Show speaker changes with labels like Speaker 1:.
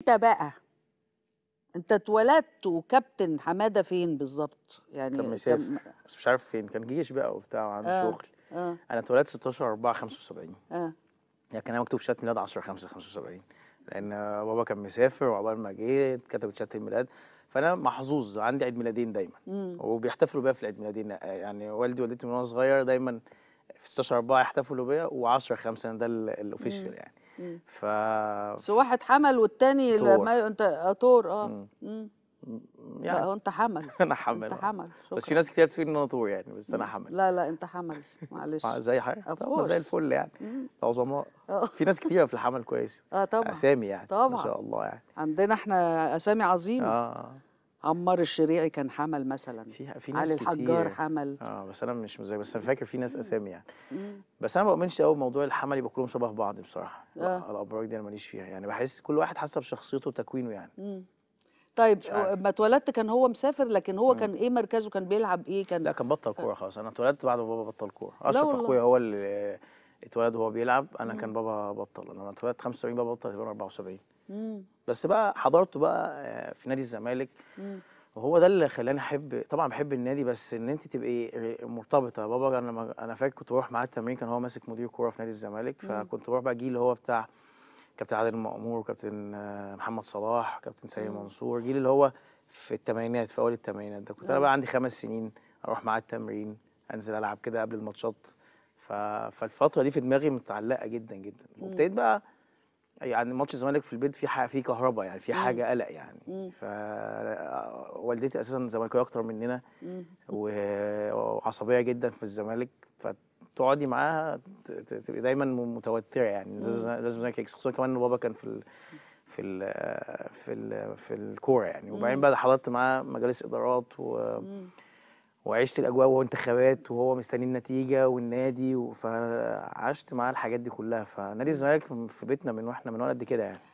Speaker 1: انت بقى انت اتولدت وكابتن حماده فين بالظبط
Speaker 2: يعني كان مسافر كم... بس مش عارف فين كان جيش بقى وبتاع وعنده آه. شغل آه. انا اتولدت 16 4 75 اه يعني كان مكتوب شهاده ميلاد 10 5 75 لان بابا كان مسافر وعقبال ما جه اتكتبت شهاده الميلاد فانا محظوظ عندي عيد ميلادين دايما م. وبيحتفلوا بيا في العيد ميلادين يعني والدي ووالدتي من وانا صغير دايما في 16 4 يحتفلوا بيا و10 5 ده الاوفيشال يعني ف بس
Speaker 1: واحد حمل والتاني ما انت آه، طور اه
Speaker 2: يعني لا انت حمل انا حمل انت
Speaker 1: حمل شكرا. بس في
Speaker 2: ناس كتير بتقول ان انا طور يعني بس انا حمل
Speaker 1: لا لا انت حمل معلش زي حاجه طبعا زي الفل
Speaker 2: يعني عظماء آه. في ناس كتير في الحمل كويس اه طبعا اسامي يعني طبعا ما شاء الله يعني
Speaker 1: عندنا احنا اسامي عظيمه اه عمار
Speaker 2: الشريعي كان حمل مثلا في في ناس علي الحجار حمل اه بس انا مش مزاج بس انا فاكر في ناس اسامي يعني بس انا ما بؤمنش قوي بموضوع الحمل يبقى كلهم شبه بعض بصراحه آه. الابراج دي انا ماليش فيها يعني بحس كل واحد حسب شخصيته وتكوينه يعني
Speaker 1: مم. طيب ما اتولدت كان هو مسافر لكن هو مم. كان ايه مركزه كان بيلعب ايه
Speaker 2: كان لا كان بطل كوره خلاص انا اتولدت بعد ما بابا بطل كوره اشرف اخويا هو اللي اتولد وهو بيلعب انا مم. كان بابا بطل انا اتولدت 75 بابا بطل 74 مم. بس بقى حضرته بقى آه، في نادي الزمالك مم. وهو ده اللي خلاني احب طبعا بحب النادي بس ان انت تبقي مرتبطه بابا انا انا فاكر كنت بروح معاه التمرين كان هو ماسك مدير كوره في نادي الزمالك فكنت بروح بقى جيل اللي هو بتاع كابتن عادل المأمور وكابتن آه، محمد صلاح وكابتن سيد منصور جيل اللي هو في الثمانينات في اول الثمانينات ده كنت انا أيوه. بقى عندي خمس سنين اروح معاه التمرين انزل العب كده قبل الماتشات فالفتره دي في دماغي متعلقه جدا جدا وابتديت بقى يعني ماتش الزمالك في البيت في حاجه في كهرباء يعني في حاجه قلق يعني فوالدتي اساسا زملكاويه اكتر مننا وعصبيه جدا في الزمالك فتقعدي معاها تبقي دايما متوتره يعني لازم يكسب خصوصا كمان بابا كان في في الـ في الـ في الكوره يعني وبعدين بقى حضرت معاه مجالس ادارات و مم. وعشت الاجواء وانتخابات وهو مستني النتيجه والنادي فعشت معاه الحاجات دي كلها فنادي الزمالك في بيتنا من واحنا من وانا قد كده يعني